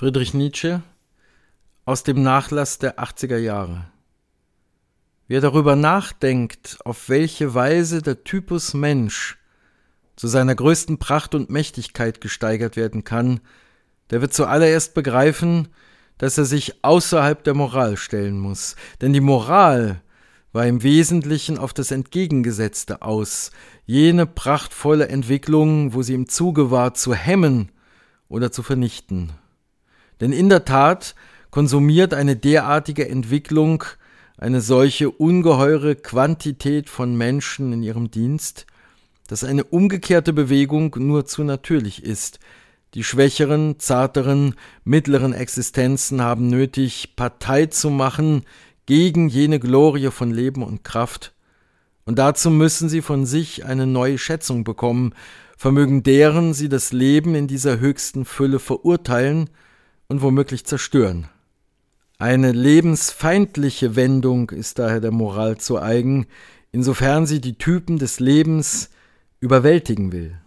Friedrich Nietzsche aus dem Nachlass der 80er Jahre. Wer darüber nachdenkt, auf welche Weise der Typus Mensch zu seiner größten Pracht und Mächtigkeit gesteigert werden kann, der wird zuallererst begreifen, dass er sich außerhalb der Moral stellen muss. Denn die Moral war im Wesentlichen auf das Entgegengesetzte aus, jene prachtvolle Entwicklung, wo sie im Zuge war, zu hemmen oder zu vernichten. Denn in der Tat konsumiert eine derartige Entwicklung eine solche ungeheure Quantität von Menschen in ihrem Dienst, dass eine umgekehrte Bewegung nur zu natürlich ist. Die schwächeren, zarteren, mittleren Existenzen haben nötig, Partei zu machen gegen jene Glorie von Leben und Kraft. Und dazu müssen sie von sich eine neue Schätzung bekommen, vermögen deren sie das Leben in dieser höchsten Fülle verurteilen, und womöglich zerstören. Eine lebensfeindliche Wendung ist daher der Moral zu eigen, insofern sie die Typen des Lebens überwältigen will.